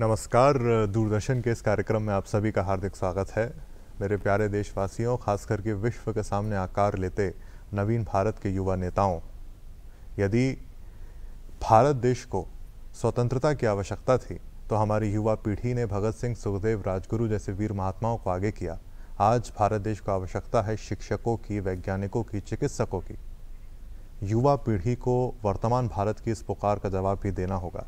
नमस्कार दूरदर्शन के इस कार्यक्रम में आप सभी का हार्दिक स्वागत है मेरे प्यारे देशवासियों खास करके विश्व के सामने आकार लेते नवीन भारत के युवा नेताओं यदि भारत देश को स्वतंत्रता की आवश्यकता थी तो हमारी युवा पीढ़ी ने भगत सिंह सुखदेव राजगुरु जैसे वीर महात्माओं को आगे किया आज भारत देश को आवश्यकता है शिक्षकों की वैज्ञानिकों की चिकित्सकों की युवा पीढ़ी को वर्तमान भारत की इस पुकार का जवाब भी देना होगा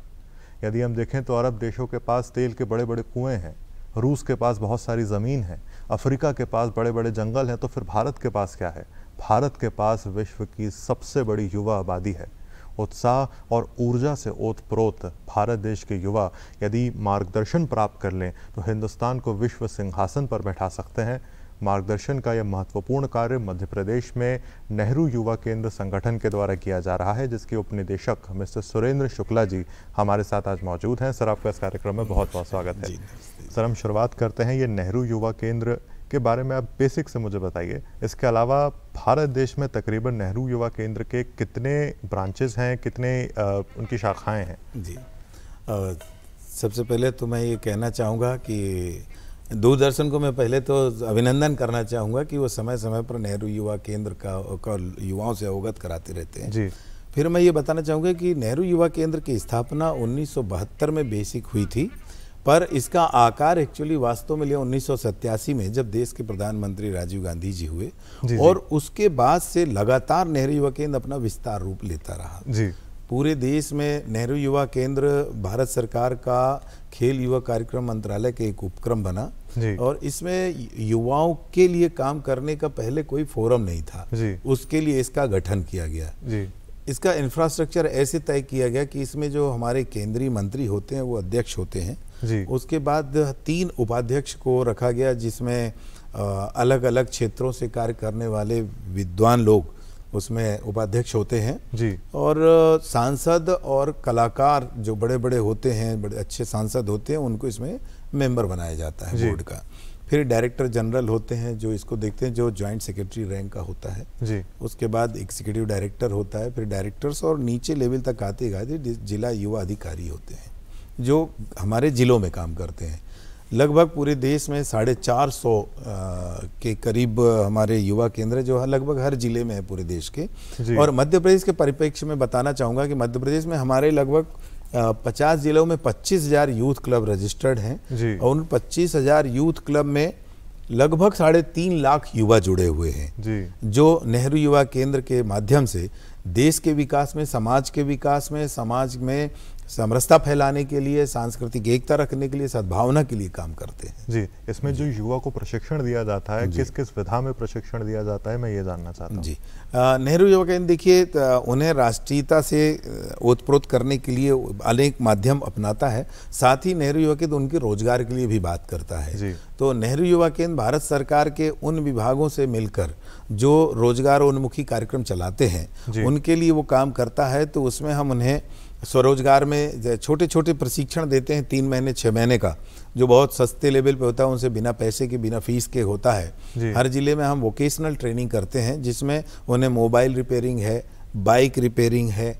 यदि हम देखें तो अरब देशों के पास तेल के बड़े बड़े कुएँ हैं रूस के पास बहुत सारी ज़मीन है अफ्रीका के पास बड़े बड़े जंगल हैं तो फिर भारत के पास क्या है भारत के पास विश्व की सबसे बड़ी युवा आबादी है उत्साह और ऊर्जा से ओत प्रोत भारत देश के युवा यदि मार्गदर्शन प्राप्त कर लें तो हिंदुस्तान को विश्व सिंहासन पर बैठा सकते हैं मार्गदर्शन का यह महत्वपूर्ण कार्य मध्य प्रदेश में नेहरू युवा केंद्र संगठन के द्वारा किया जा रहा है जिसके उपनिदेशक मिस्टर सुरेंद्र शुक्ला जी हमारे साथ आज मौजूद हैं सर आपका इस कार्यक्रम में बहुत बहुत स्वागत है सर हम शुरुआत करते हैं ये नेहरू युवा केंद्र के बारे में आप बेसिक से मुझे बताइए इसके अलावा भारत देश में तकरीबन नेहरू युवा केंद्र के कितने ब्रांचेस हैं कितने उनकी शाखाएं हैं जी सबसे पहले तो मैं ये कहना चाहूँगा कि दूरदर्शन को मैं पहले तो अभिनंदन करना चाहूँगा कि वो समय समय पर नेहरू युवा केंद्र का, का युवाओं से अवगत कराते रहते हैं जी फिर मैं ये बताना चाहूँगा कि नेहरू युवा केंद्र की स्थापना उन्नीस में बेसिक हुई थी पर इसका आकार एक्चुअली वास्तव में लिया उन्नीस में जब देश के प्रधानमंत्री राजीव गांधी जी हुए जी और जी। उसके बाद से लगातार नेहरू युवा केंद्र अपना विस्तार रूप लेता रहा जी पूरे देश में नेहरू युवा केंद्र भारत सरकार का खेल युवा कार्यक्रम मंत्रालय के एक उपक्रम बना और इसमें युवाओं के लिए काम करने का पहले कोई फोरम नहीं था उसके लिए इसका गठन किया गया इसका इंफ्रास्ट्रक्चर ऐसे तय किया गया कि इसमें जो हमारे केंद्रीय मंत्री होते हैं वो अध्यक्ष होते हैं उसके बाद तीन उपाध्यक्ष को रखा गया जिसमें अलग अलग क्षेत्रों से कार्य करने वाले विद्वान लोग उसमें उपाध्यक्ष होते हैं जी और सांसद और कलाकार जो बड़े बड़े होते हैं बड़े अच्छे सांसद होते हैं उनको इसमें मेंबर बनाया जाता है बोर्ड का फिर डायरेक्टर जनरल होते हैं जो इसको देखते हैं जो ज्वाइंट सेक्रेटरी रैंक का होता है जी उसके बाद एग्जीक्यूटिव डायरेक्टर होता है फिर डायरेक्टर्स और नीचे लेवल तक आते गाते जिला युवा अधिकारी होते हैं जो हमारे जिलों में काम करते हैं लगभग पूरे देश में साढ़े चार सौ के करीब हमारे युवा केंद्र जो है लगभग हर जिले में है पूरे देश के और मध्य प्रदेश के परिप्रेक्ष्य में बताना चाहूँगा कि मध्य प्रदेश में हमारे लगभग पचास जिलों में पच्चीस हज़ार यूथ क्लब रजिस्टर्ड हैं और उन पच्चीस हज़ार यूथ क्लब में लगभग साढ़े तीन लाख युवा जुड़े हुए हैं जो नेहरू युवा केंद्र के माध्यम से देश के विकास में समाज के विकास में समाज में समरसता फैलाने के लिए सांस्कृतिक एकता रखने के लिए सद्भावना के लिए काम करते हैं जी इसमें जी। जो युवा को प्रशिक्षण दिया जाता है किस किस विधा में प्रशिक्षण दिया जाता है मैं ये जानना चाहता हूँ जी नेहरू युवा केंद्र देखिए उन्हें राष्ट्रीयता से ओतप्रोत करने के लिए अनेक माध्यम अपनाता है साथ ही नेहरू युवा केंद्र उनके रोजगार के लिए भी बात करता है तो नेहरू युवा केंद्र भारत सरकार के उन विभागों से मिलकर जो रोजगार उन्मुखी कार्यक्रम चलाते हैं उनके लिए वो काम करता है तो उसमें हम उन्हें स्वरोजगार में छोटे छोटे प्रशिक्षण देते हैं तीन महीने छः महीने का जो बहुत सस्ते लेवल पे होता है उनसे बिना पैसे के बिना फीस के होता है हर ज़िले में हम वोकेशनल ट्रेनिंग करते हैं जिसमें उन्हें मोबाइल रिपेयरिंग है बाइक रिपेयरिंग है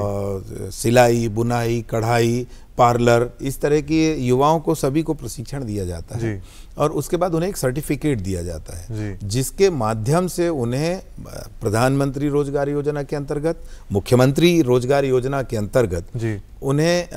और सिलाई बुनाई कढ़ाई पार्लर इस तरह की युवाओं को सभी को प्रशिक्षण दिया जाता है और उसके बाद उन्हें एक सर्टिफिकेट दिया जाता है जिसके माध्यम से उन्हें प्रधानमंत्री रोजगार योजना के अंतर्गत मुख्यमंत्री रोजगार योजना के अंतर्गत उन्हें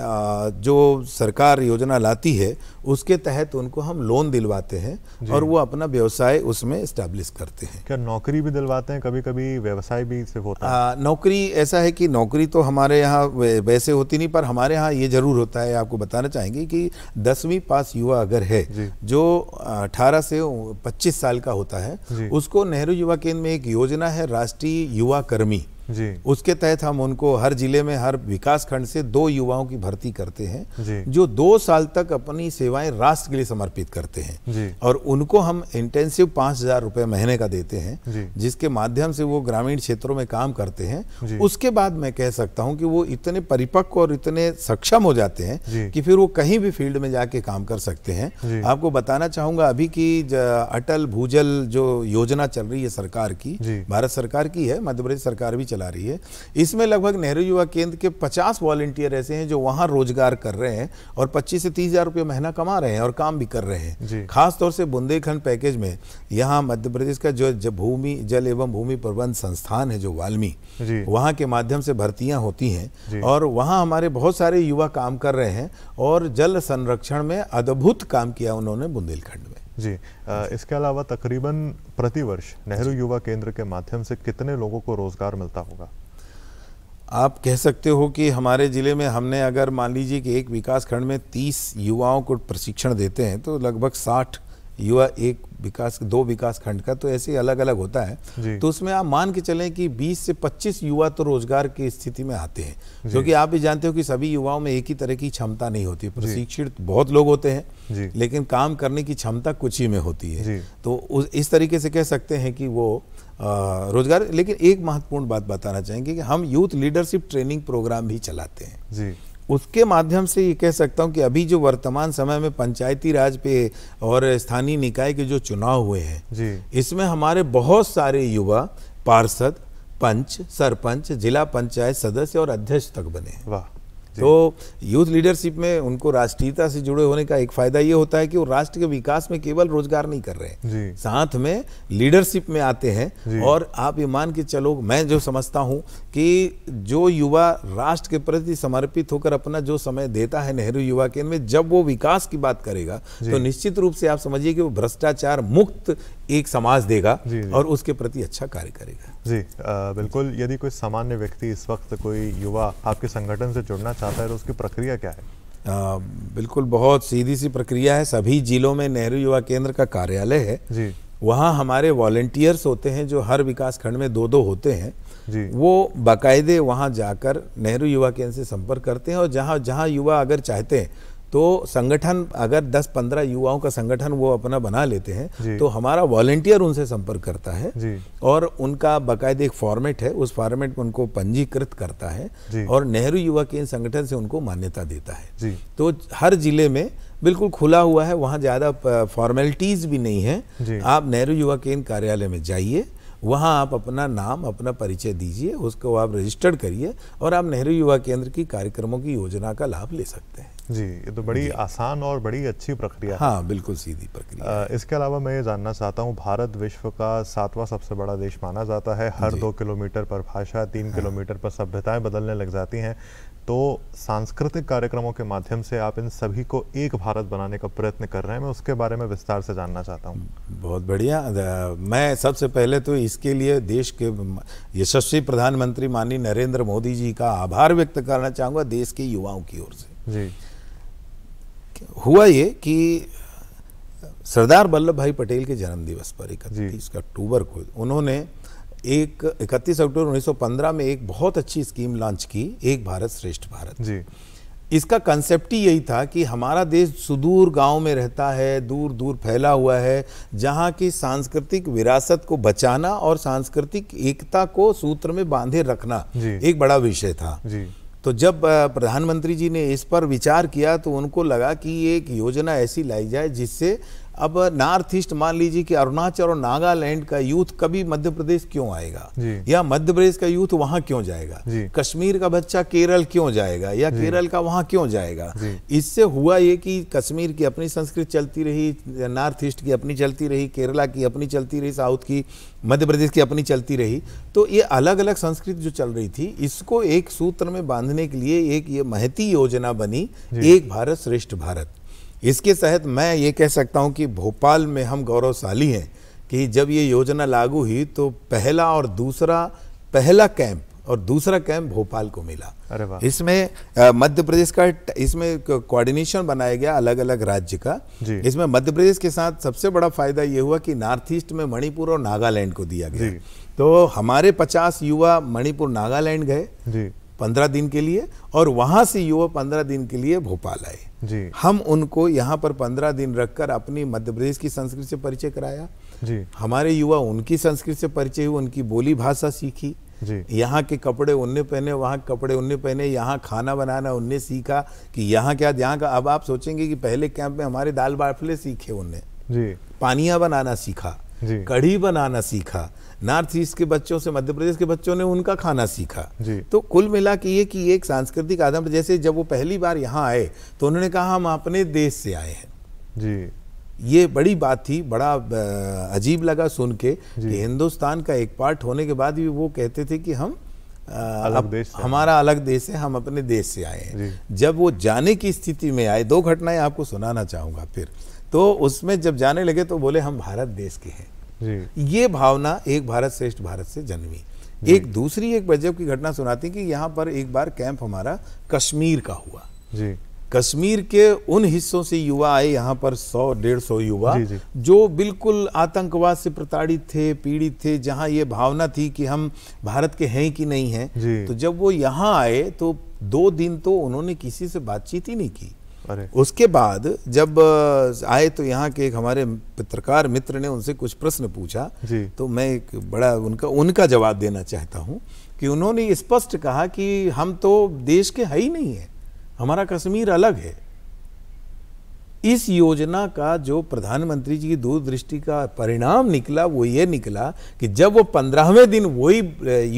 जो सरकार योजना लाती है उसके तहत उनको हम लोन दिलवाते हैं और वो अपना व्यवसाय उसमें इस्टेब्लिश करते हैं क्या नौकरी भी दिलवाते हैं कभी कभी व्यवसाय भी इससे होता है आ, नौकरी ऐसा है कि नौकरी तो हमारे यहाँ वैसे होती नहीं पर हमारे यहाँ ये जरूर होता है आपको बताना चाहेंगे कि दसवीं पास युवा अगर है जो 18 से 25 साल का होता है उसको नेहरू युवा केंद्र में एक योजना है राष्ट्रीय युवा कर्मी जी उसके तहत हम उनको हर जिले में हर विकास खंड से दो युवाओं की भर्ती करते हैं जो दो साल तक अपनी सेवाएं राष्ट्र के लिए समर्पित करते हैं और उनको हम इंटेंसिव पांच हजार रुपए महीने का देते हैं जिसके माध्यम से वो ग्रामीण क्षेत्रों में काम करते हैं उसके बाद मैं कह सकता हूँ कि वो इतने परिपक्व और इतने सक्षम हो जाते हैं कि फिर वो कहीं भी फील्ड में जाके काम कर सकते हैं आपको बताना चाहूंगा अभी की अटल भूजल जो योजना चल रही है सरकार की भारत सरकार की है मध्यप्रदेश सरकार भी चल चला रही है इसमें लगभग नेहरू युवा केंद्र के 50 वॉलेंटियर ऐसे हैं जो वहाँ रोजगार कर रहे हैं और 25 से तीस हज़ार रुपये महीना कमा रहे हैं और काम भी कर रहे हैं खास तौर से बुंदेलखंड पैकेज में यहाँ मध्य प्रदेश का जो भूमि जल एवं भूमि प्रबंध संस्थान है जो वाल्मी वहाँ के माध्यम से भर्तियाँ होती हैं और वहाँ हमारे बहुत सारे युवा काम कर रहे हैं और जल संरक्षण में अद्भुत काम किया उन्होंने बुंदेलखंड में जी आ, इसके अलावा तकरीबन प्रतिवर्ष नेहरू युवा केंद्र के माध्यम से कितने लोगों को रोज़गार मिलता होगा आप कह सकते हो कि हमारे ज़िले में हमने अगर मान लीजिए कि एक विकास खंड में 30 युवाओं को प्रशिक्षण देते हैं तो लगभग 60 युवा एक विकास दो विकास खंड का तो ऐसे अलग अलग होता है तो उसमें आप मान के चलें कि 20 से 25 युवा तो रोजगार की स्थिति में आते हैं क्योंकि आप भी जानते हो कि सभी युवाओं में एक ही तरह की क्षमता नहीं होती प्रशिक्षित बहुत लोग होते हैं लेकिन काम करने की क्षमता कुछ ही में होती है तो इस तरीके से कह सकते हैं कि वो रोजगार लेकिन एक महत्वपूर्ण बात बताना चाहेंगे कि हम यूथ लीडरशिप ट्रेनिंग प्रोग्राम भी चलाते हैं जी उसके माध्यम से ये कह सकता हूँ कि अभी जो वर्तमान समय में पंचायती राज पे और स्थानीय निकाय के जो चुनाव हुए हैं इसमें हमारे बहुत सारे युवा पार्षद पंच सरपंच जिला पंचायत सदस्य और अध्यक्ष तक बने हैं वाह तो यूथ लीडरशिप में उनको राष्ट्रीयता से जुड़े होने का एक फायदा ये होता है कि वो राष्ट्र के विकास में केवल रोजगार नहीं कर रहे हैं साथ में लीडरशिप में आते हैं और आप ये मान के चलो मैं जो समझता हूँ कि जो युवा राष्ट्र के प्रति समर्पित होकर अपना जो समय देता है नेहरू युवा केंद्र में जब वो विकास की बात करेगा तो निश्चित रूप से आप समझिए कि वो भ्रष्टाचार मुक्त एक समाज देगा जी, जी। और उसके प्रति अच्छा कार्य करेगा जी आ, बिल्कुल यदि कोई सामान्य व्यक्ति इस वक्त कोई युवा आपके संगठन से जुड़ना चाहता है तो उसकी प्रक्रिया क्या है आ, बिल्कुल बहुत सीधी सी प्रक्रिया है सभी जिलों में नेहरू युवा केंद्र का कार्यालय है जी वहाँ हमारे वॉल्टियर्स होते हैं जो हर विकास खंड में दो दो होते हैं जी। वो बाकायदे वहाँ जाकर नेहरू युवा केंद्र से संपर्क करते हैं और जहाँ जहाँ युवा अगर चाहते हैं तो संगठन अगर 10-15 युवाओं का संगठन वो अपना बना लेते हैं तो हमारा वॉलेंटियर उनसे संपर्क करता है और उनका बाकायदा एक फॉर्मेट है उस फॉर्मेट में उनको पंजीकृत करता है और नेहरू युवा केंद्र संगठन से उनको मान्यता देता है तो हर जिले में बिल्कुल खुला हुआ है वहाँ ज़्यादा फॉर्मेलिटीज़ भी नहीं है आप नेहरू युवा केंद्र कार्यालय में जाइए वहाँ आप अपना नाम अपना परिचय दीजिए उसको आप रजिस्टर्ड करिए और आप नेहरू युवा केंद्र की कार्यक्रमों की योजना का लाभ ले सकते हैं जी ये तो बड़ी आसान और बड़ी अच्छी प्रक्रिया हाँ बिल्कुल सीधी प्रक्रिया आ, इसके अलावा मैं ये जानना चाहता हूँ भारत विश्व का सातवां सबसे बड़ा देश माना जाता है हर दो किलोमीटर पर भाषा तीन हाँ। किलोमीटर पर सभ्यताएं बदलने लग जाती हैं तो सांस्कृतिक कार्यक्रमों के माध्यम से आप इन सभी को एक भारत बनाने का प्रयत्न कर रहे हैं मैं उसके बारे में विस्तार से जानना चाहता हूँ बहुत बढ़िया मैं सबसे पहले तो इसके लिए देश के यशस्वी प्रधानमंत्री माननीय नरेंद्र मोदी जी का आभार व्यक्त करना चाहूँगा देश के युवाओं की ओर से जी हुआ ये कि सरदार वल्लभ भाई पटेल के जन्मदिवस पर इकतीस अक्टूबर को उन्होंने एक 31 अक्टूबर 1915 में एक बहुत अच्छी स्कीम लॉन्च की एक भारत श्रेष्ठ भारत जी इसका कंसेप्ट ही यही था कि हमारा देश सुदूर गांव में रहता है दूर दूर फैला हुआ है जहां की सांस्कृतिक विरासत को बचाना और सांस्कृतिक एकता को सूत्र में बांधे रखना एक बड़ा विषय था जी तो जब प्रधानमंत्री जी ने इस पर विचार किया तो उनको लगा कि एक योजना ऐसी लाई जाए जिससे अब नॉर्थ ईस्ट मान लीजिए कि अरुणाचल और नागालैंड का यूथ कभी मध्य प्रदेश क्यों आएगा या मध्य प्रदेश का यूथ वहां क्यों जाएगा कश्मीर का बच्चा केरल क्यों जाएगा या केरल का वहां क्यों जाएगा इससे हुआ ये कि कश्मीर की अपनी संस्कृति चलती रही नॉर्थ ईस्ट की अपनी चलती रही केरला की अपनी चलती रही साउथ की मध्य प्रदेश की अपनी चलती रही तो ये अलग अलग संस्कृति जो चल रही थी इसको एक सूत्र में बांधने के लिए एक ये महती योजना बनी एक भारत श्रेष्ठ भारत इसके तहत मैं ये कह सकता हूँ कि भोपाल में हम गौरवशाली हैं कि जब ये योजना लागू हुई तो पहला और दूसरा पहला कैंप और दूसरा कैंप भोपाल को मिला इसमें मध्य प्रदेश का इसमें कोऑर्डिनेशन बनाया गया अलग अलग राज्य का इसमें मध्य प्रदेश के साथ सबसे बड़ा फायदा यह हुआ कि नॉर्थ ईस्ट में मणिपुर और नागालैंड को दिया गया तो हमारे 50 युवा मणिपुर नागालैंड गए पंद्रह दिन के लिए और वहां से युवा पंद्रह दिन के लिए भोपाल आए जी हम उनको यहाँ पर पंद्रह दिन रखकर अपनी मध्य प्रदेश की संस्कृति से परिचय कराया जी हमारे युवा उनकी संस्कृति से परिचय हुए उनकी बोली भाषा सीखी यहाँ के कपड़े उनने पहने वहाँ कपड़े उनने पहने यहाँ खाना बनाना उनने सीखा कि यहाँ क्या यहाँ का अब आप सोचेंगे कि पहले कैंप में हमारे दाल बाफले सीखे उनने पानिया बनाना सीखा कढ़ी बनाना सीखा नॉर्थ ईस्ट के बच्चों से मध्य प्रदेश के बच्चों ने उनका खाना सीखा तो कुल मिला के ये कि एक सांस्कृतिक आदम जैसे जब वो पहली बार यहाँ आए तो उन्होंने कहा हम अपने देश से आए हैं जी ये बड़ी बात थी बड़ा अजीब लगा सुन के कि हिंदुस्तान का एक पार्ट होने के बाद भी वो कहते थे कि हम अलग अब देश हमारा अलग देश है हम अपने देश से आए हैं जब वो जाने की स्थिति में आए दो घटनाएं आपको सुनाना चाहूँगा फिर तो उसमें जब जाने लगे तो बोले हम भारत देश के हैं ये भावना एक भारत श्रेष्ठ भारत से जन्मी एक दूसरी एक बजब की घटना सुनाती कि यहाँ पर एक बार कैंप हमारा कश्मीर का हुआ जी कश्मीर के उन हिस्सों से युवा आए यहाँ पर सौ डेढ़ सौ युवा जी जी। जो बिल्कुल आतंकवाद से प्रताड़ित थे पीड़ित थे जहाँ ये भावना थी कि हम भारत के हैं कि नहीं हैं तो जब वो यहाँ आए तो दो दिन तो उन्होंने किसी से बातचीत ही नहीं की उसके बाद जब आए तो यहाँ के एक हमारे पत्रकार मित्र ने उनसे कुछ प्रश्न पूछा तो मैं एक बड़ा उनका उनका जवाब देना चाहता हूँ कि उन्होंने स्पष्ट कहा कि हम तो देश के है ही नहीं है हमारा कश्मीर अलग है इस योजना का जो प्रधानमंत्री जी की दूरदृष्टि का परिणाम निकला वो ये निकला कि जब वो पंद्रहवें दिन वही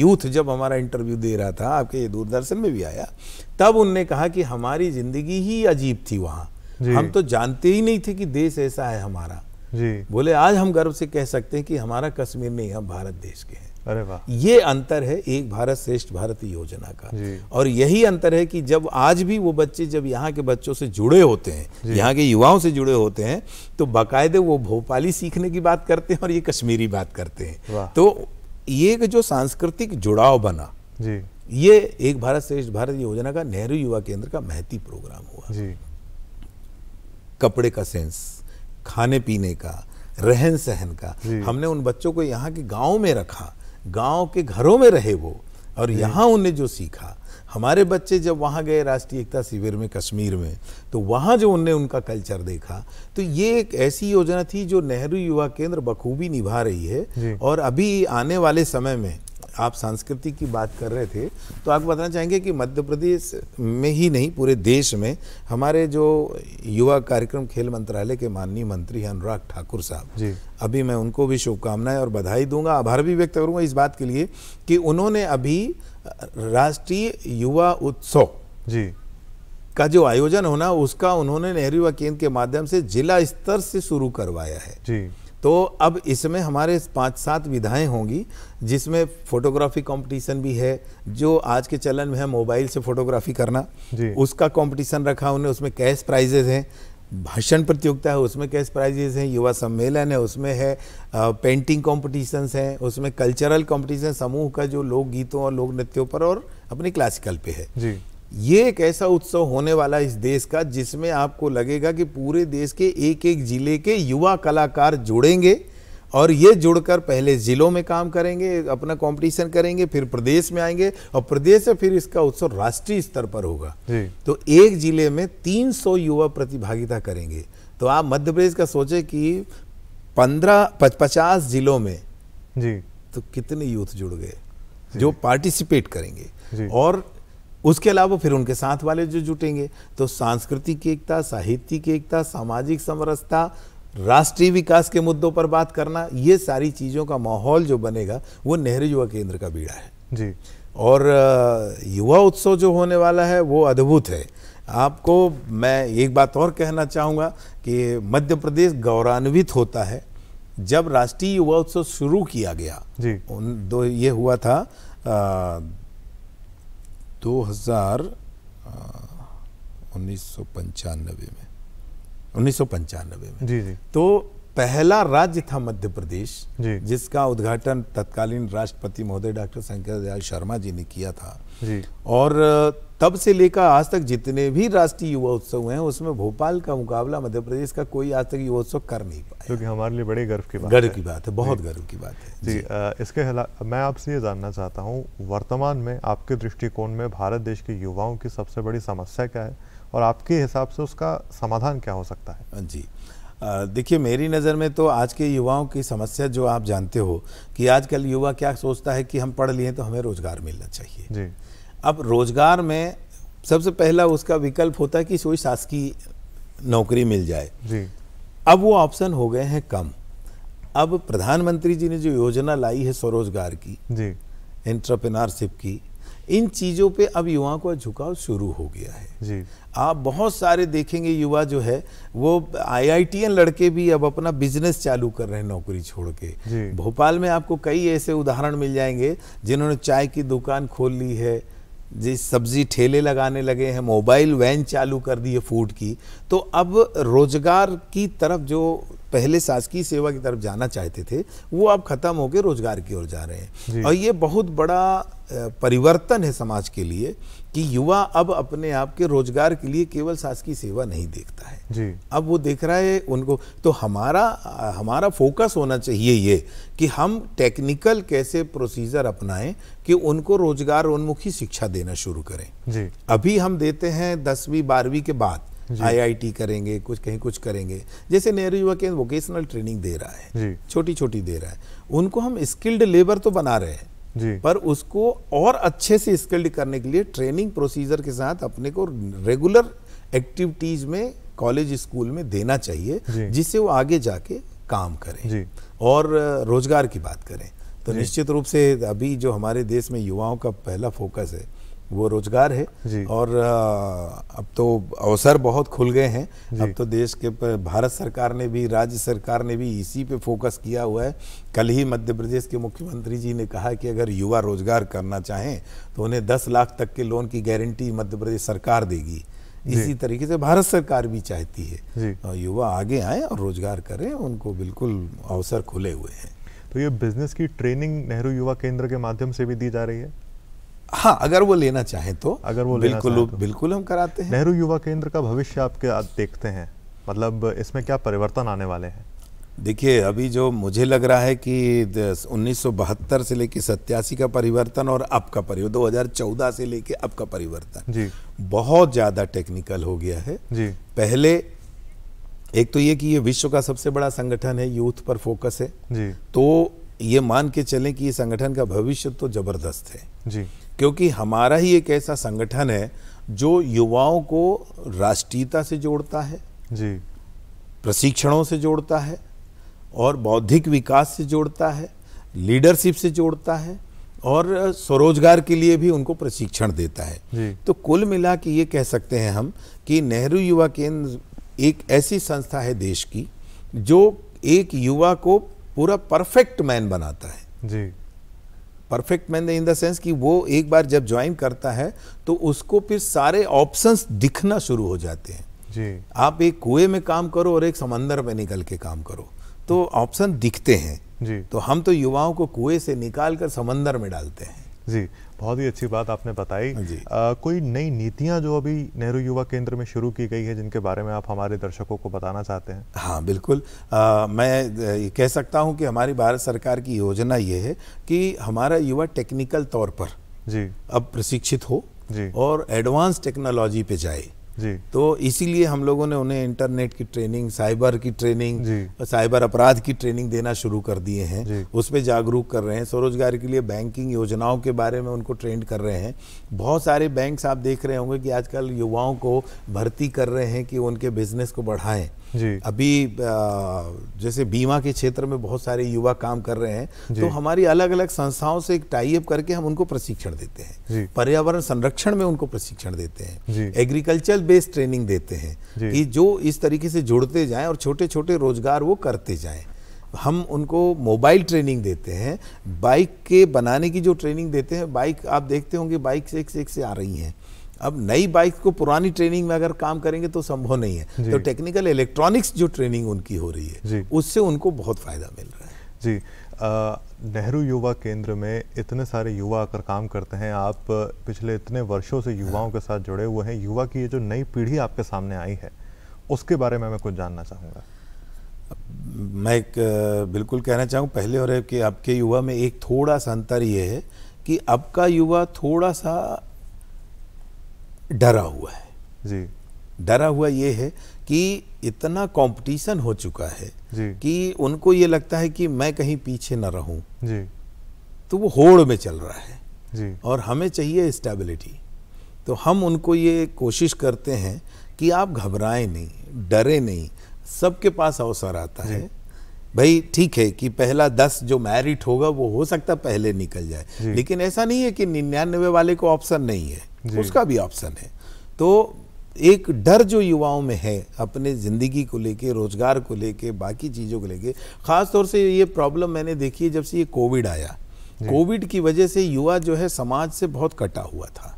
यूथ जब हमारा इंटरव्यू दे रहा था आपके दूरदर्शन में भी आया तब उनने कहा कि हमारी जिंदगी ही अजीब थी वहाँ हम तो जानते ही नहीं थे कि देश ऐसा है हमारा जी बोले आज हम गर्व से कह सकते हैं कि हमारा कश्मीर नहीं हम भारत देश के हैं अरे वाह ये अंतर है एक भारत श्रेष्ठ भारत योजना का और यही अंतर है कि जब आज भी वो बच्चे जब यहाँ के बच्चों से जुड़े होते हैं यहाँ के युवाओं से जुड़े होते हैं तो बाकायदे वो भोपाली सीखने की बात करते हैं और ये कश्मीरी बात करते हैं तो ये जो सांस्कृतिक जुड़ाव बना जी ये एक भारत श्रेष्ठ भारत योजना का नेहरू युवा केंद्र का महती प्रोग्राम हुआ जी कपड़े का सेंस खाने पीने का रहन सहन का हमने उन बच्चों को यहाँ के गाँव में रखा गांव के घरों में रहे वो और यहाँ उन्हें जो सीखा हमारे बच्चे जब वहाँ गए राष्ट्रीय एकता शिविर में कश्मीर में तो वहाँ जो उनने उनका कल्चर देखा तो ये एक ऐसी योजना थी जो नेहरू युवा केंद्र बखूबी निभा रही है और अभी आने वाले समय में आप सांस्कृतिक की बात कर रहे थे तो आप बताना चाहेंगे कि मध्य प्रदेश में ही नहीं पूरे देश में हमारे जो युवा कार्यक्रम खेल मंत्रालय के माननीय मंत्री हैं अनुराग ठाकुर साहब जी अभी मैं उनको भी शुभकामनाएं और बधाई दूंगा आभार भी व्यक्त करूंगा इस बात के लिए कि उन्होंने अभी राष्ट्रीय युवा उत्सव जी का जो आयोजन होना उसका उन्होंने नेहरू युवा केंद्र के माध्यम से जिला स्तर से शुरू करवाया है जी तो अब इसमें हमारे पाँच सात विधाएं होंगी जिसमें फोटोग्राफी कंपटीशन भी है जो आज के चलन में है मोबाइल से फोटोग्राफी करना उसका कंपटीशन रखा उन्हें उसमें कैश प्राइजेज हैं भाषण प्रतियोगिता है उसमें कैश प्राइजेज हैं युवा सम्मेलन है उसमें है पेंटिंग कॉम्पिटिशन्स हैं उसमें कल्चरल कॉम्पिटिशन समूह का जो लोक गीतों और लोक नृत्यों पर और अपनी क्लासिकल पे है जी ये एक ऐसा उत्सव होने वाला इस देश का जिसमें आपको लगेगा कि पूरे देश के एक एक जिले के युवा कलाकार जुड़ेंगे और ये जुड़कर पहले ज़िलों में काम करेंगे अपना कंपटीशन करेंगे फिर प्रदेश में आएंगे और प्रदेश से फिर इसका उत्सव राष्ट्रीय स्तर पर होगा तो एक जिले में 300 युवा प्रतिभागिता करेंगे तो आप मध्य प्रदेश का सोचे कि पंद्रह पचास जिलों में जी तो कितने यूथ जुड़ गए जो पार्टिसिपेट करेंगे और उसके अलावा फिर उनके साथ वाले जो जुटेंगे तो सांस्कृतिक एकता साहित्यिक एकता सामाजिक समरसता राष्ट्रीय विकास के मुद्दों पर बात करना ये सारी चीज़ों का माहौल जो बनेगा वो नेहरू युवा केंद्र का बीड़ा है जी और युवा उत्सव जो होने वाला है वो अद्भुत है आपको मैं एक बात और कहना चाहूँगा कि मध्य प्रदेश गौरवान्वित होता है जब राष्ट्रीय युवा उत्सव शुरू किया गया जी उन दो ये हुआ था दो हज़ार उन्नीस सौ पंचानबे में उन्नीस सौ पंचानबे में जी जी तो पहला राज्य था मध्य प्रदेश जिसका उद्घाटन तत्कालीन राष्ट्रपति महोदय डॉक्टर शंकर दयाल शर्मा जी ने किया था और तब से लेकर आज तक जितने भी राष्ट्रीय युवा उत्सव हैं उसमें भोपाल का मुकाबला मध्य प्रदेश का कोई आज तक युवा उत्सव कर नहीं पाया क्योंकि हमारे लिए बड़े गर्व की बात गर्व की बात है बहुत गर्व की बात है जी, जी आ, इसके मैं आपसे ये जानना चाहता हूँ वर्तमान में आपके दृष्टिकोण में भारत देश के युवाओं की सबसे बड़ी समस्या क्या है और आपके हिसाब से उसका समाधान क्या हो सकता है हाँ जी देखिए मेरी नज़र में तो आज के युवाओं की समस्या जो आप जानते हो कि आजकल युवा क्या सोचता है कि हम पढ़ लिए तो हमें रोज़गार मिलना चाहिए जी अब रोजगार में सबसे पहला उसका विकल्प होता है कि कोई शासकीय नौकरी मिल जाए जी अब वो ऑप्शन हो गए हैं कम अब प्रधानमंत्री जी ने जो योजना लाई है स्वरोजगार की एंट्रप्रनरशिप की इन चीज़ों पे अब युवाओं का झुकाव शुरू हो गया है जी आप बहुत सारे देखेंगे युवा जो है वो आई लड़के भी अब अपना बिजनेस चालू कर रहे हैं नौकरी छोड़ के भोपाल में आपको कई ऐसे उदाहरण मिल जाएंगे जिन्होंने चाय की दुकान खोल ली है जिस सब्जी ठेले लगाने लगे हैं मोबाइल वैन चालू कर दी है फूड की तो अब रोजगार की तरफ जो पहले शासकीय सेवा की तरफ जाना चाहते थे वो अब खत्म होकर रोजगार की ओर जा रहे हैं और ये बहुत बड़ा परिवर्तन है समाज के लिए कि युवा अब अपने आप के रोजगार के लिए केवल शासकीय सेवा नहीं देखता है जी। अब वो देख रहा है उनको तो हमारा हमारा फोकस होना चाहिए ये कि हम टेक्निकल कैसे प्रोसीजर अपनाएं कि उनको रोजगार उन्मुखी शिक्षा देना शुरू करें जी। अभी हम देते हैं दसवीं बारहवीं के बाद आईआईटी करेंगे कुछ कहीं कुछ करेंगे जैसे नेहरू युवा केंद्र वोकेशनल ट्रेनिंग दे रहा है छोटी छोटी दे रहा है उनको हम स्किल्ड लेबर तो बना रहे हैं जी पर उसको और अच्छे से स्किल्ड करने के लिए ट्रेनिंग प्रोसीजर के साथ अपने को रेगुलर एक्टिविटीज में कॉलेज स्कूल में देना चाहिए जिससे वो आगे जाके काम करें और रोजगार की बात करें तो निश्चित रूप से अभी जो हमारे देश में युवाओं का पहला फोकस है वो रोजगार है और अब तो अवसर बहुत खुल गए हैं अब तो देश के भारत सरकार ने भी राज्य सरकार ने भी इसी पे फोकस किया हुआ है कल ही मध्य प्रदेश के मुख्यमंत्री जी ने कहा कि अगर युवा रोजगार करना चाहें तो उन्हें दस लाख तक के लोन की गारंटी मध्य प्रदेश सरकार देगी इसी तरीके से भारत सरकार भी चाहती है और युवा आगे आए और रोजगार करें उनको बिल्कुल अवसर खुले हुए हैं तो ये बिजनेस की ट्रेनिंग नेहरू युवा केंद्र के माध्यम से भी दी जा रही है हाँ अगर वो लेना चाहे तो अगर वो बिल्कुल तो। बिल्कुल हम कराते हैं नेहरू युवा केंद्र का भविष्य आपके आप देखते हैं मतलब इसमें क्या परिवर्तन आने वाले हैं देखिए अभी जो मुझे लग रहा है कि 1972 से लेकर सत्यासी का परिवर्तन और अब का परिवर्तन 2014 से लेकर अब का परिवर्तन जी बहुत ज़्यादा टेक्निकल हो गया है जी पहले एक तो ये कि ये विश्व का सबसे बड़ा संगठन है यूथ पर फोकस है जी तो ये मान के चलें कि ये संगठन का भविष्य तो जबरदस्त है जी क्योंकि हमारा ही एक ऐसा संगठन है जो युवाओं को राष्ट्रीयता से जोड़ता है जी प्रशिक्षणों से जोड़ता है और बौद्धिक विकास से जोड़ता है लीडरशिप से जोड़ता है और स्वरोजगार के लिए भी उनको प्रशिक्षण देता है तो कुल मिला के ये कह सकते हैं हम कि नेहरू युवा केंद्र एक ऐसी संस्था है देश की जो एक युवा को पूरा परफेक्ट मैन बनाता है जी perfect man in the sense कि वो एक बार जब ज्वाइन करता है तो उसको फिर सारे ऑप्शंस दिखना शुरू हो जाते हैं जी आप एक कुएं में काम करो और एक समंदर में निकल के काम करो तो ऑप्शन दिखते हैं जी तो हम तो युवाओं को कुएं से निकाल कर समंदर में डालते हैं जी बहुत ही अच्छी बात आपने बताई आ, कोई नई नीतियां जो अभी नेहरू युवा केंद्र में शुरू की गई है जिनके बारे में आप हमारे दर्शकों को बताना चाहते हैं हाँ बिल्कुल आ, मैं कह सकता हूँ कि हमारी भारत सरकार की योजना ये है कि हमारा युवा टेक्निकल तौर पर जी अब प्रशिक्षित हो जी और एडवांस टेक्नोलॉजी पे जाए जी तो इसीलिए हम लोगों ने उन्हें इंटरनेट की ट्रेनिंग साइबर की ट्रेनिंग साइबर अपराध की ट्रेनिंग देना शुरू कर दिए हैं उस पर जागरूक कर रहे हैं स्वरोजगार के लिए बैंकिंग योजनाओं के बारे में उनको ट्रेंड कर रहे हैं बहुत सारे बैंक्स आप देख रहे होंगे कि आजकल युवाओं को भर्ती कर रहे हैं कि उनके बिजनेस को बढ़ाएं जी अभी जैसे बीमा के क्षेत्र में बहुत सारे युवा काम कर रहे हैं तो हमारी अलग अलग संस्थाओं से एक टाइप करके हम उनको प्रशिक्षण देते हैं पर्यावरण संरक्षण में उनको प्रशिक्षण देते हैं एग्रीकल्चर बेस्ड ट्रेनिंग देते हैं कि जो इस तरीके से जुड़ते जाएं और छोटे छोटे रोजगार वो करते जाएं हम उनको मोबाइल ट्रेनिंग देते हैं बाइक के बनाने की जो ट्रेनिंग देते हैं बाइक आप देखते होंगे बाइक से एक से एक से आ रही हैं अब नई बाइक को पुरानी ट्रेनिंग में अगर काम करेंगे तो संभव नहीं है तो टेक्निकल इलेक्ट्रॉनिक्स जो ट्रेनिंग उनकी हो रही है उससे उनको बहुत फायदा मिल रहा है जी नेहरू युवा केंद्र में इतने सारे युवा आकर काम करते हैं आप पिछले इतने वर्षों से युवाओं के साथ जुड़े हुए हैं युवा की ये जो नई पीढ़ी आपके सामने आई है उसके बारे में मैं कुछ जानना चाहूँगा मैं एक बिल्कुल कहना चाहूँ पहले और कि आपके युवा में एक थोड़ा सा अंतर ये है कि अब का युवा थोड़ा सा डरा हुआ है जी डरा हुआ ये है कि इतना कंपटीशन हो चुका है कि उनको ये लगता है कि मैं कहीं पीछे ना रहूं जी तो वो होड़ में चल रहा है जी और हमें चाहिए स्टेबिलिटी तो हम उनको ये कोशिश करते हैं कि आप घबराएं नहीं डरे नहीं सबके पास अवसर आता है भाई ठीक है कि पहला दस जो मैरिट होगा वो हो सकता पहले निकल जाए लेकिन ऐसा नहीं है कि निन्यानवे वाले को ऑप्शन नहीं है उसका भी ऑप्शन है तो एक डर जो युवाओं में है अपने ज़िंदगी को लेके रोज़गार को लेके बाकी चीज़ों को लेके ख़ास तौर से ये प्रॉब्लम मैंने देखी है जब से ये कोविड आया कोविड की वजह से युवा जो है समाज से बहुत कटा हुआ था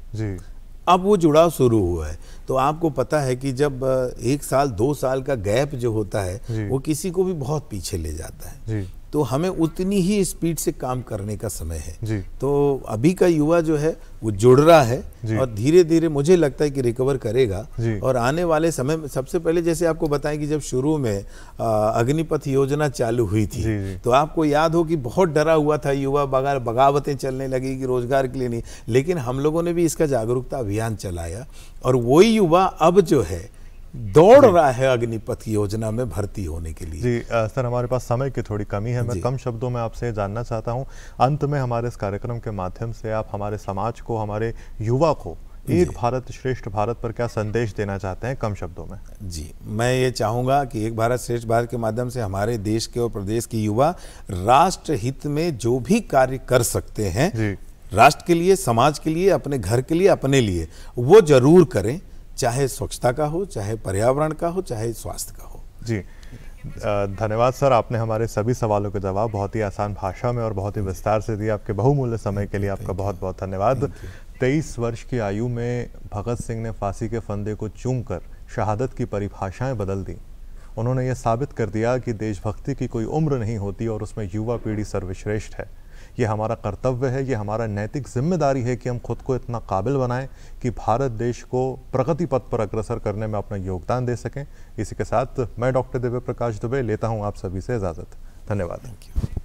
अब वो जुड़ाव शुरू हुआ है तो आपको पता है कि जब एक साल दो साल का गैप जो होता है वो किसी को भी बहुत पीछे ले जाता है तो हमें उतनी ही स्पीड से काम करने का समय है जी। तो अभी का युवा जो है वो जुड़ रहा है और धीरे धीरे मुझे लगता है कि रिकवर करेगा और आने वाले समय में सबसे पहले जैसे आपको बताएं कि जब शुरू में अग्निपथ योजना चालू हुई थी जी, जी। तो आपको याद हो कि बहुत डरा हुआ था युवा बगार बगावतें चलने लगी कि रोजगार के लिए नहीं लेकिन हम लोगों ने भी इसका जागरूकता अभियान चलाया और वही युवा अब जो है दौड़ रहा है अग्निपथ योजना में भर्ती होने के लिए जी आ, सर हमारे पास समय की थोड़ी कमी है मैं कम शब्दों में आपसे जानना चाहता हूं अंत में हमारे इस कार्यक्रम के माध्यम से आप हमारे समाज को हमारे युवा को एक भारत श्रेष्ठ भारत पर क्या संदेश देना चाहते हैं कम शब्दों में जी मैं ये चाहूंगा कि एक भारत श्रेष्ठ भारत के माध्यम से हमारे देश के और प्रदेश के युवा राष्ट्र हित में जो भी कार्य कर सकते हैं राष्ट्र के लिए समाज के लिए अपने घर के लिए अपने लिए वो जरूर करें चाहे स्वच्छता का हो चाहे पर्यावरण का हो चाहे स्वास्थ्य का हो जी धन्यवाद सर आपने हमारे सभी सवालों के जवाब बहुत ही आसान भाषा में और बहुत ही विस्तार से दिए आपके बहुमूल्य समय के लिए आपका बहुत बहुत धन्यवाद तेईस वर्ष की आयु में भगत सिंह ने फांसी के फंदे को चूम कर शहादत की परिभाषाएं बदल दी उन्होंने ये साबित कर दिया कि देशभक्ति की कोई उम्र नहीं होती और उसमें युवा पीढ़ी सर्वश्रेष्ठ है ये हमारा कर्तव्य है ये हमारा नैतिक जिम्मेदारी है कि हम खुद को इतना काबिल बनाएं कि भारत देश को प्रगति पथ पर अग्रसर करने में अपना योगदान दे सकें इसी के साथ मैं डॉक्टर दिव्य प्रकाश दुबे लेता हूँ आप सभी से इजाज़त धन्यवाद थैंक यू